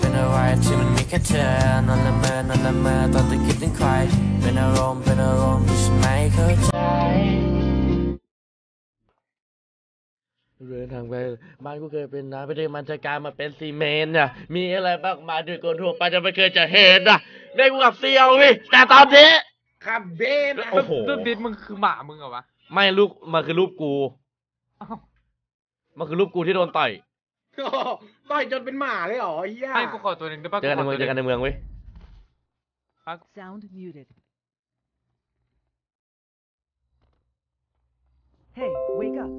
เป็นอะไรที่มันมีแค่เธอนั่นละเมอนั่นละเมอตอนที่คิดถึงใครเป็นอารมณ์เป็นอารมณ์ที่ฉันไม่เข้าใจเดินทางไปบ้านกูเคยเป็นนะไปเดินมันจะกลายมาเป็นซีเมนต์เนี่ย มีอะไรบ้างมาด้วยคนทั่วไปจะไม่เคยจะเห็นอ่ะแม่กูกับเซียววิแต่ตอนนี้ครับเบนโอ้โหรูปบิดมึงคือหมา มึงเหรอวะ ไม่ลูกมันคือรูปกู มันคือรูปกูที่โดนต่อยต่อยจนเป็นหมาเลยเหรอไอเหี้ยไกูขอตัวหนึ่งได้ปะเจอกันในเมืองเจอกันในเมืองเว้ย Sound muted. Hey, wake up.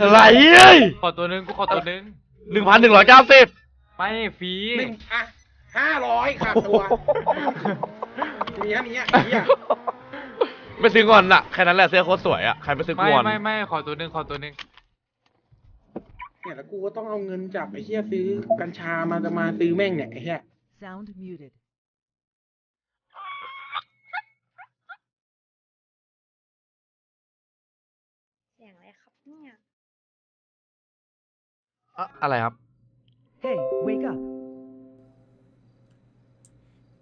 อะไรเอ้ย ขอตัวหนึ่งกูขอตัวหนึ่ง หนึ่งพันหนึ่งร้อยเก้าสิบไปฟรีหนึ่งอ่ะห้าร้อยขาดตัวเนี้ยเนี้ยเนี้ยไม่ซื้อก่อนน่ะแค่นั้นแหละเสื้อโคตรสวยอ่ะใครไม่ซื้อก่อนไม่ ไม่ ขอตัวหนึ่งขอตัวหนึ่งเนี่ยแล้วกูก็ต้องเอาเงินจับไอ้เชี่ยซื้อกัญชามาจะมาซื้อแม่งเนี่ยไอ้เชี้ย Sound muted. เสียงอะไรครับเนี่ย อะ อะไรครับ Hey, wake up.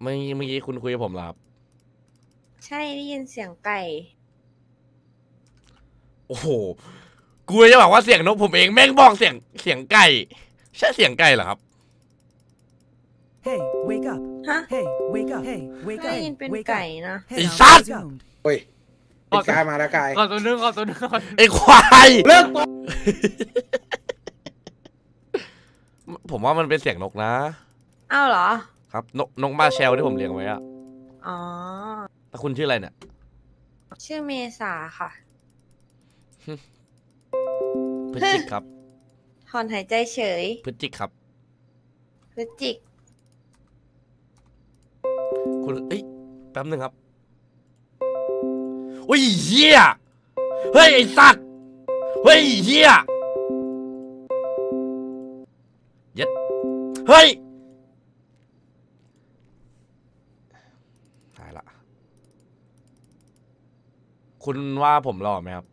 เมื่อกี้เมื่อกี้คุณคุยกับผมหรอครับ ใช่ได้ยินเสียงไก่ โอ้โหกูจะบอกว่าเสียงนกผมเองแม่งบอกเสียงเสียงไก่ใช่เสียงไก่เหรอครับ Hey wake up ฮะ Hey wake up Hey wake ได้ยินเป็นไก่นะไอ้ซัดวเฮ้ยไอ้กายมาแล้วกายขอตัวนึงขอตัวนึงไอ้ควายเลิกปะผมว่ามันเป็นเสียงนกนะอ้าวเหรอ ครับนกนกมาแชลที่ผมเลี้ยงไว้อะอ๋อ แต่คุณชื่ออะไรเนี่ยชื่อเมษาค่ะพฤศจิกครับถอนหายใจเฉยพฤศจิกครับพฤศจิกคุณเอ้ย แป๊บหนึ่งครับ เฮ้ยเหี้ย เฮ้ย ไอ้สัตว์ เฮ้ยเหี้ยยัดเฮ้ยตายละ คุณว่าผมหล่อไหมครับ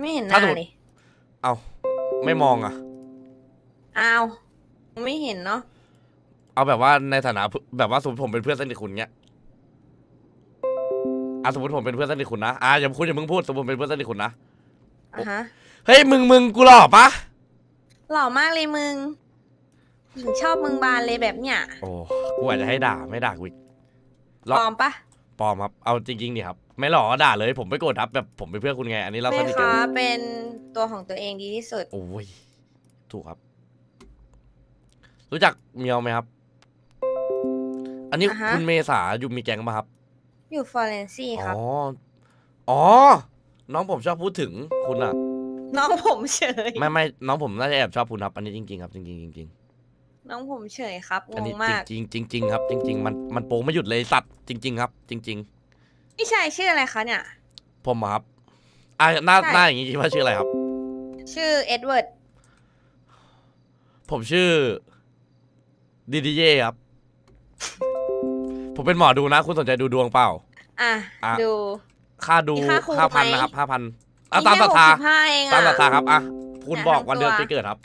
ไม่เห็นหน้าเลยเอาไม่มองอ่ะอา ไม่เห็นเนาะ เอาแบบว่าในฐานะแบบว่าสมมติผมเป็นเพื่อนสนิทคุณเงี้ยอาะสมมติผมเป็นเพื่อนสนิทคุณนะอาะอย่าคุณอย่ามึงพูดสมมติผมเป็นเพื่อนสนิทคุณนะฮะเฮ้ยมึงมึงกูหล่อปะหล่อมากเลยมึงหญิงชอบมึงบานเลยแบบเนี้ย โอ้กูอาจจะให้ด่าไม่ด่ากูอีกปลอมปะปลอมครับ เอาจริงๆดิครับไม่หรอกก็ด่าเลยผมไม่โกรธครับ แบบ ผมเป็นเพื่อนคุณไงอันนี้เราสนิทกันค้าเป็นตัวของตัวเองดีที่สุดโอ้ยถูกครับ รู้จักเมียวไหมครับ อันนี้คุณเมษา อยู่มีแกงมาครับ อยู่ฟลอเรนซีครับอ๋ออ๋อ น้องผมชอบพูดถึงคุณอะน้องผมเฉยไม่ไม่น้องผมน่าจะแอบชอบคุณครับอันนี้จริง ๆครับจริงๆจริงน้องผมเฉยครับงงมาก จริงจริงครับจริง ๆ มันมันโปงไม่หยุดเลยสัตว์จริง ๆครับจริง ๆี่ชายชื่ออะไรคะเนี่ย ผมครับอ่าหน้า่หน้าอย่างงี้คิดว่าชื่ออะไรครับ ชื่อเอ็ดเวิร์ด ผมชื่อดีดีเย่ครับ ผมเป็นหมอดูนะ คุณสนใจดูดวงเปล่า อ่ะดู ค่าดูค่าครูห้าพันนะครับห้าพันอ่ะตามศรัทธาตามศรัทธาครับ อ่ะคุณบอกวันเดือนปีเกิดครับ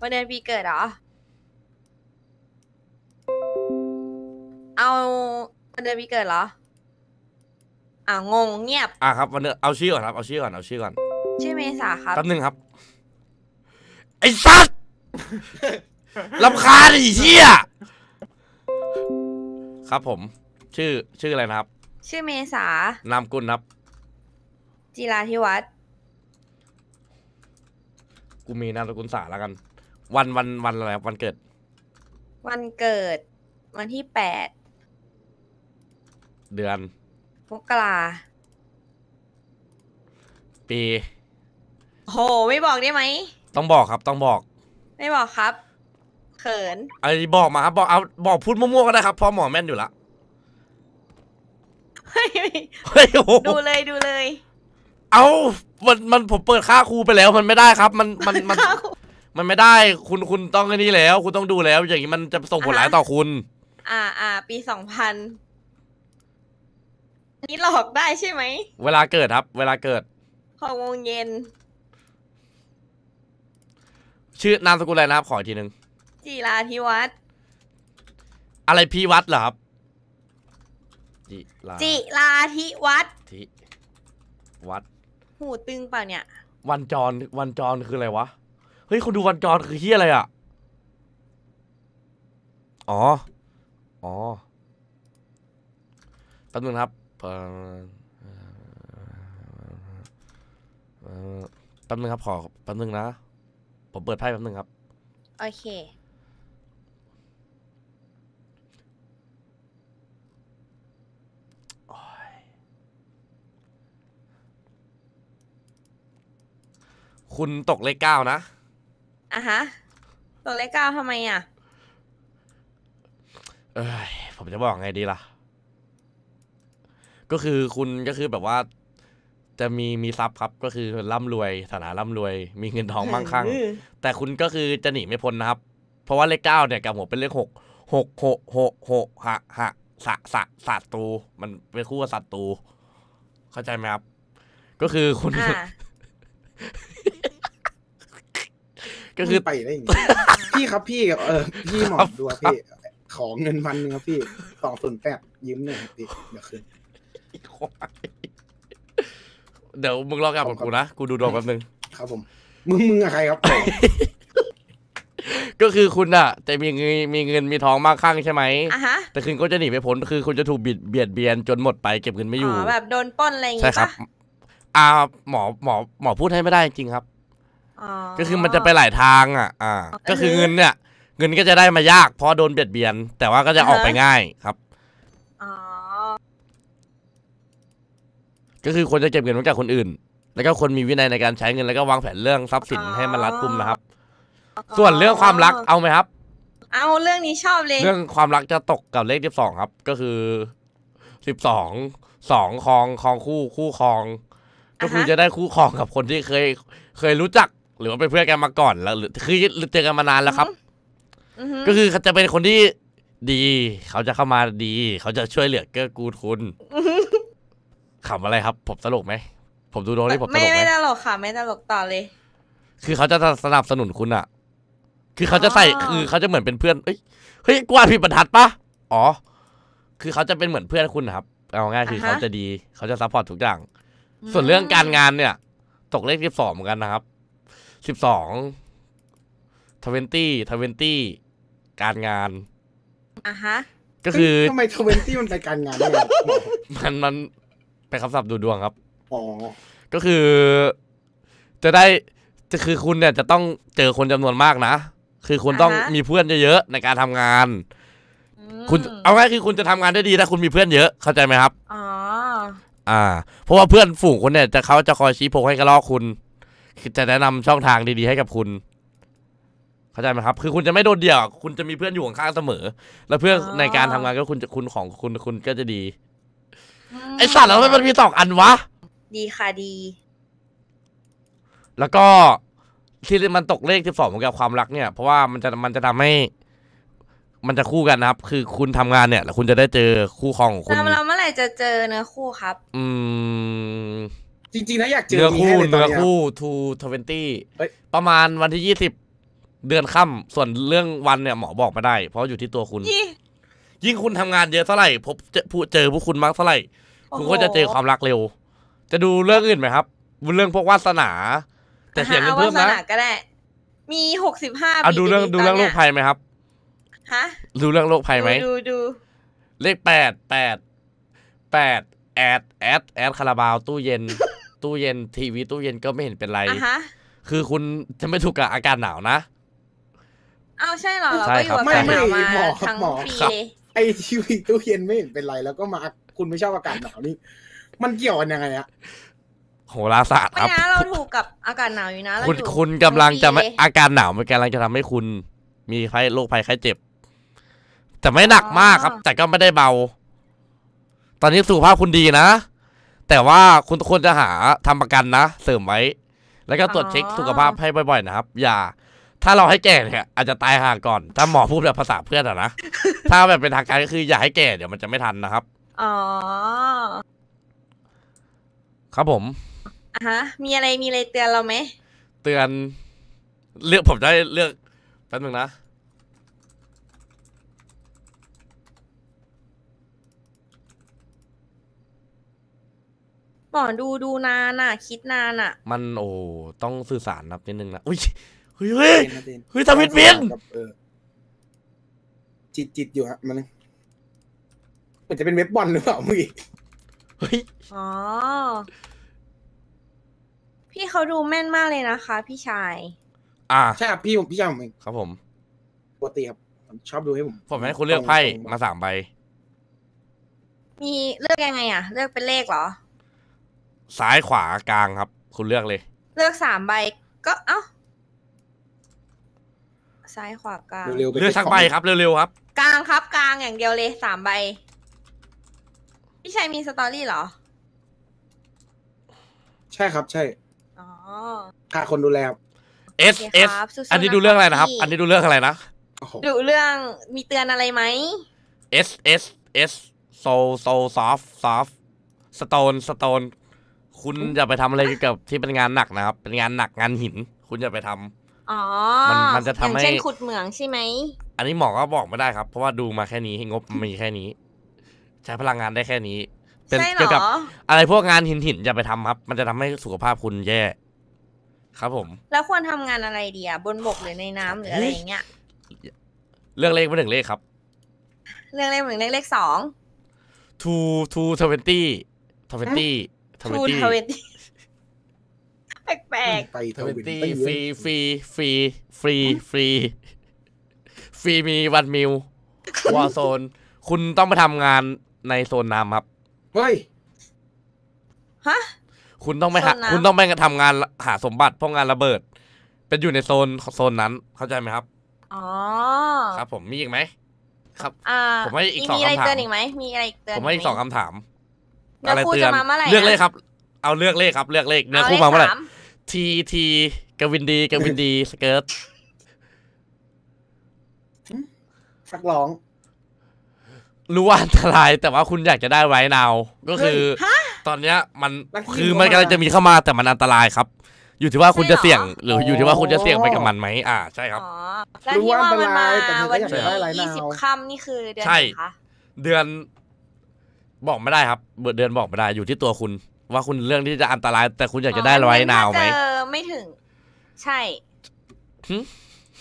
วันเดือนปีเกิดเหรอ เอาวันเดือนปีเกิดเหรอ อ่างงเงียบ อ่ะครับวันเดือนเอาชื่อก่อนครับเอาชื่อก่อนเอาชื่อก่อน ชื่อเมษาครับแป๊บนึงครับ ไอ้สัตว์ลำคาญไอ้เชี่ยครับผม ชื่อชื่ออะไรนะครับ ชื่อเมษา นามกุลครับ จิราธิวัฒน์ กูมีนามสกุลสาแล้วกัน วันวันวันอะไรครับ วันเกิด วันเกิด วันที่แปดเดือนมกราปี โห ไม่บอกได้ไหม ต้องบอกครับ ต้องบอก ไม่บอกครับ เขินไอ้บอกมาครับบอกเอาบอกพูดมั่วๆ ก็ได้ครับ พอหมอแม่นอยู่ละเฮ้ยดูเลยดูเลย เอามันมันผมเปิดค่าครูไปแล้ว มันไม่ได้ครับ มันมันมัน มันไม่ได้ คุณคุณต้องนี่แล้ว คุณต้องดูแล้ว อย่างนี้มันจะส่งผลร้ายต่อคุณ อ่าอ่าปีสองพันนี้หลอกได้ใช่ไหม เวลาเกิดครับเวลาเกิดหกโมงเย็น ชื่อนามสกุลอะไรนะครับ ขออีกทีหนึ่งจีราธิวัฒน์ อะไรพี่วัดเหรอครับ จิาจิราธิวัฒน์ธิวัดหูตึงเปล่าเนี่ย วันจรวันจรคืออะไรวะ เฮ้ยคนดูวันจรคือเฮียอะไรอ่ะอ๋อ อ๋อตั๊บนึงครับแป๊บนึงครับขอแป๊บนึงนะ ผมเปิดไพ่แป๊บนึงครับ โอเค คุณตกเลขเก้านะ อ่ะฮะตกเลขเก้าทำไมอ่ะ เอ้ย ผมจะบอกไงดีล่ะก็คือคุณก็คือแบบว่าจะมีมีทรัพย์ครับ ก็คือร่ำรวยฐานะร่ำรวย มีเงินทองมั่งคั่งแต่คุณก็คือจะหนีไม่พ้นนะครับ เพราะว่าเลขเก้าเนี่ยกับหัวเป็นเลขหกหกหกหกหกหะหะสะสะสัตรูมันเป็นคู่กับสัตรูเข้าใจไหมครับ ก็คือคุณ ก็คือไปได้พี่ครับพี่กับเออพี่หมอดูพี่ขอเงินพันหนึ่งครับพี่สองส่วนแปดยืมหน่อยครัพี่เดี๋ยวคืนเดี๋ยวมึงรอกับกมกูนะกูดูดวงแป๊บนึง ครับผมมึงมึงอะใครครับ ก็คือคุณอะแต่มีเงินมีเงินมีทองมากข้างใช่ไหมอ่ะฮะแต่คืนก็จะหนีไปพ้นคือคุณจะถูกบิดเบียดเบียน จนหมดไปเก็บเงินไม่อยู่อ๋อแบบโดนป้นอะไรอย่างงีใช่ครับ อ่า หมอหมอหมอพูดให้ไม่ได้จริงครับอ๋อก็คือมันจะไปหลายทางอ่ะ อ่า ก็คือเงินเนี่ยเงินก็จะได้มายากเพราะโดนเบียดเบียน แต่ว่าก็จะออกไปง่ายครับก็คือควรจะเก็บเงินมาจากคนอื่น แล้วก็คนมีวินัยในการใช้เงิน แล้วก็วางแผนเรื่องทรัพย์สินให้มันรัดกุมนะครับ ส่วนเรื่องความรักเอาไหมครับ เอาเรื่องนี้ชอบเลย เรื่องความรักจะตกกับเลขที่สองครับ ก็คือสิบสองสองคลองคลองคู่คู่คลอง ก็คือจะได้คู่คลองกับคนที่เคยเคยรู้จัก หรือว่าเป็นเพื่อนกันมาก่อน แล้ว หรือคือเจอกันมานานแล้วครับก็คือจะเป็นคนที่ดี เขาจะเข้ามาดี เขาจะช่วยเหลือเกื้อกูลคุณขำอะไรครับผมตลกไหมผมดูโดองี่ผมตลกไหมไม่ตลกค่ะไม่ตลกต่อเลย คือเขาจะสนับสนุนคุณอะคือเขาจะใส่คือเขาจะเหมือนเป็นเพื่อนเฮ้ยเฮ้ยกวาดผิดบรรทัดปะอ๋อ คือเขาจะเป็นเหมือนเพื่อนคุณครับเอาง่ายคือเขาจะดีเขาจะซัพพอร์ตทุกอย่างส่วนเรื่องการงานเนี่ย ตกเลขสิบสองเหมือนกันนะครับสิบสองทเวนตี้ทเวนตี้การงานอ่ะฮะก็คือทำไมทเวนตี้มันเป็นการงานเนมันมันเป็นคำศัพท์ดูดวงครับอ๋อก็คือจะได้จะคือคุณเนี่ย จะต้องเจอคนจำนวนมากนะ คือคุณต้องมีเพื่อนเยอะๆ ในการทำงาน คุณเอาง่ายคือคุณจะทำงานได้ดีถ้าคุณมีเพื่อนเยอะเข้าใจไหมครับ อ๋อ อ่า เพราะว่าเพื่อนฝูงคุณเนี่ยจะเขาจะคอยชี้โพกให้กระลอกคุณคือจะแนะนำช่องทางดี ๆ ให้กับคุณ เข้าใจไหมครับ คือคุณจะไม่โดดเดี่ยว คุณจะมีเพื่อนอยู่ข้างๆเสมอ และเพื่อนในการทำงานก็คุณจะคุณของคุณ คุณก็จะดีไอสัตว์แล้วไมมันมีสองอันวะ ดีค่ะดี แล้วก็ที่มันตกเลขที่สองเกี่ยวกับความรักเนี่ย เพราะว่ามันจะมันจะทำให้ มันจะคู่กันนะครับ คือคุณทำงานเนี่ย แล้วคุณจะได้เจอคู่ครองของคุณเราเราเมื่อไหร่จะเจอเนื้อคู่ครับ อืม จริงๆนะอยากเจอเนื้อคู่เนื้อคู่ทูทเวนตี้ประมาณวันที่ยี่สิบเดือนค่ำส่วนเรื่องวันเนี่ยหมอบอกไม่ได้ เพราะอยู่ที่ตัวคุณยิ่งคุณทำงานเยอะเท่าไหร่พบเจอผู้คุณมากเท่าไหร่ คุณก็จะเจอความรักเร็ว จะดูเรื่องอื่นไหมครับเรื่องพวกวาสนา แต่เสียเงเพิ่มนะก็ได้มีหกสิบห้าเอะดูเรื่องดูเรื่องโรคภัยไหมครับฮะดูเรื่องโรคภัยไหมดูดู เลขแปดแปดแปดแอดแอดแอดคาราบาวตู้เย็น ตู้เย็นทีวีตู้เย็นก็ไม่เห็นเป็นไรคือคุณจะไม่ถูกกับอาการหนาวนะเอาใช่หรอเราก็อยู่กับหนาวมาทั้งปีอ้ทีวีตู้เย็นไม่เห็นเป็นไรแล้วก็มาคุณไม่ชอบอากาศหนาวนี่มันเกี่ยวกันยังไงอะโหราศาสตร์คไม่รับนะเราถูกกับอากาศหนาวอยู่นะคุณคุณกำลังจะไม่อาการหนาวมันกำลังจะทำให้คุณ มีไข้โรคภัยไข้เจ็บแต่ไม่หนักมากครับ แต่ก็ไม่ได้เบา ตอนนี้ สุขภาพคุณดีนะ แต่ว่าคุณควรจะหาทำประกันนะเสริมไว้ แล้วก็ตรวจเช็คสุขภาพให้บ่อย ๆนะครับ อย่าถ้าเราให้แก่เนี่ยอาจจะตายห่างก่อน ถ้าหมอพูดแบบภาษาเพื่อนอะนะ ถ้าแบบเป็นทางการก็คือ อย่าให้แก่เดี๋ยวมันจะไม่ทันนะครับ อ๋อ ครับผมอ่ะฮะ มีอะไรมีอะไรเตือนเราไหม เตือน เลือกผมได้เลือกแป๊บนึงนะหมอดูดูนานอ่ะ คิดนานอ่ะ มันโอ้ต้องสื่อสารนับนิดนึงนะอุ้ยเฮ้ยเฮ้ยเเฮ้ยทำวิดบินจิตจิตอยู่ฮะมันมันจะเป็นเว็บบอลหรือเปล่ามึงอีกเฮ้ย อ๋อ พี่เขาดูแม่นมากเลยนะคะพี่ชาย อ่าใช่ครับพี่ผมพี่ชายผมเองครับผมปกติครับชอบดูให้ผม ผมให้คุณเลือกไพ่มาสามใบ มีเลือกยังไงอ่ะ เลือกเป็นเลขเหรอ ซ้ายขวากลางครับ คุณเลือกเลย เลือกสามใบก็เอ้าซ้ายขวากลางเร็วๆเลือกสักใบครับเร็วๆครับกลางครับ กลางอย่างเดียวเลยสามใบพี่ชัยมีสตอรี่เหรอ ใช่ครับใช่อ๋อค่าคนดูแลเอสเอสอันนี้ดูเรื่องอะไรนะครับ อันนี้ดูเรื่องอะไรนะดูเรื่องมีเตือนอะไรไหมเอสเอสเอสโซโซซอฟซอฟสโตนสโตนคุณอย่าไปทำอะไรเกี่ยวกับที่เป็นงานหนักนะครับ เป็นงานหนักงานหิน คุณอย่าไปทำมันจะทำให้เช่นขุดเหมืองใช่ไหม อันนี้หมอ ก็บอกไม่ได้ครับ เพราะว่าดูมาแค่นี้งบมีแค่นี้ ใช้พลังงานได้แค่นี้ เป็นเกี่ยวกับ อะไรพวกงานหินหินอย่าไปทำครับ มันจะทำให้สุขภาพคุณแย่ ครับผม แล้วควรทำงานอะไรดีอะบนบกหรือในน้ำหรืออะไรอย่างเงี้ยเลือกเลขมาหนึ่งเลขครับเลือกเลขหนึ่งเลขเลขสอง two two twenty twenty twenty แปลกๆไปทวินตี้ฟรีฟรีฟรีฟรีฟรีฟรีมีวันมิววอโซน คุณต้องไปทำงานในโซนน้ำครับเฮ้ยฮะคุณต้องไปหาคุณต้องไปทำงานหาสมบัติเพราะงานระเบิด เป็นอยู่ในโซนโซนนั้น เข้าใจไหมครับ อ๋อ ครับผมมีอีกไหม ครับ ผมให้อีกสองคำถามมีอะไรเตือนอีกไหมมีอะไรเตือนผมให้อีกสองคำถาม อะไรเตือน เลือกเลขครับ เอาเลือกเลขครับเลือกเลขเนื้อคู่มาเมื่อไหร่ทีทีกวินดีกวินดีสเกิร์ตสักร้อง รู้ว่าอันตราย แต่ว่าคุณอยากจะได้ไว้นาวก็คือ ตอนเนี้ยมันคือมันกำลังจะมีเข้ามาแต่มันอันตรายครับ อยู่ที่ว่าคุณจะเสี่ยงหรืออยู่ที่ว่าคุณจะเสี่ยงไปกับมันไหมอ่า ใช่ครับแล้วที่ว่ามันมาวันที่ยี่สิบค่ำนี่คือเดือนไหนคะเดือน บอกไม่ได้ครับเดือนบอกไม่ได้อยู่ที่ตัวคุณว่าคุณเรื่องที่จะอันตรายแต่คุณอยากจะได้ไว้นาวไหมไม่ถึง ใช่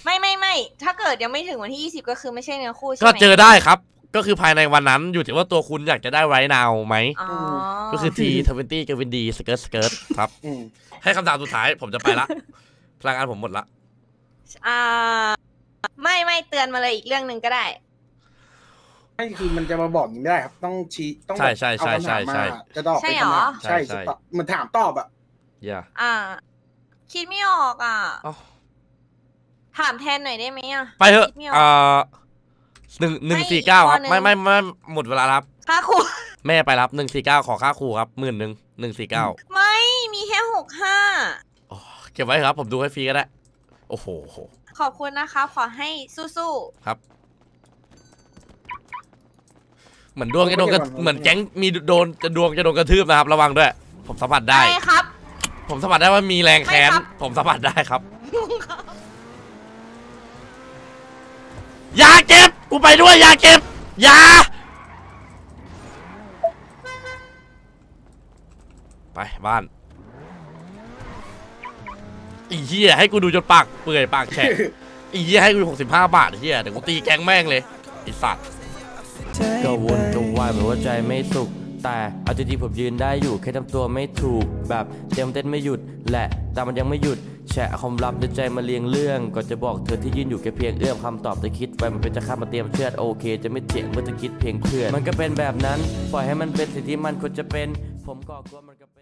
ไม่ไม่ไม่ ถ้าเกิดยังไม่ถึงวันที่ยี่สิบก็คือไม่ใช่เนื้อคู่ใช่ไหมก็เจอได้ครับ ก็คือภายในวันนั้นอยู่ที่ว่าตัวคุณอยากจะได้ไว้นาวไหมก็คือทีทเวนตี้กับวินดีสเกิร์ตสเกิร์ตครับให้คำถามสุดท้าย ผมจะไปละ พลังงานผมหมดละอ่าไม่ไม่เตือนมาเลยอีกเรื่องหนึ่งก็ได้ไม่คือมันจะมาบอกอย่างนี้ได้ครับ ต้องชี้ต้องใช่ใช่ใช่ใช่จะตอบใช่เหรอใช่จะตอบมันถามตอบอะอย่าอ่าคิดไม่ออกอ่ะถามแทนหน่อยได้ไหมอ่ะไปเถอะอ่าหนึ่งหนึ่งสี่เก้าครับไม่ไม่ไม่หมดเวลาครับค่าครูแม่ไปรับหนึ่งสี่เก้าขอค่าครูครับหมื่นหนึ่งหนึ่งสี่เก้าไม่มีแค่หกห้าเก็บไว้ครับผมดูให้ฟรีก็ได้โอ้โหขอบคุณนะคะขอให้สู้ๆครับเหมือนดวงจะโดนกระเหมือนแก๊งมีโดนจะดวงจะโดนกระทืบนะครับ ระวังด้วย ผมสัมผัสได้ม่ครับ ผมสัมผัสได้ว่ามีแรงแขนผมสัมผัสได้ครับอย่าเก็บกูไปด้วยอย่าเก็บอย่าไปบ้านอีเหี้ยให้กูดูจนปากเปื่อยปากแฉะอีเหี้ยให้กูหกสิบห้าบาทเหี้ยเดี๋ยวกูตีแกงแม่งเลยไอสัตว์วายเหมือนว่าใจไม่สุขแต่เอาจริงๆผมยืนได้อยู่แค่ทำตัวไม่ถูกแบบเต็มเต้นไม่หยุดแหละแต่มันยังไม่หยุดแฉะความลับในใจมาเลียงเรื่องก่อนจะบอกเธอที่ยืนอยู่แค่เพียงเอื้อมคำตอบจะคิดไปมันเป็นจะข้ามาเตรียมเชือดโอเค จะไม่เถียงเมื่อจะคิดเพียงเพื่อนมันก็เป็นแบบนั้นปล่อยให้มันเป็นสิ่งที่มันควรจะเป็น ผมก็กลัวมันก็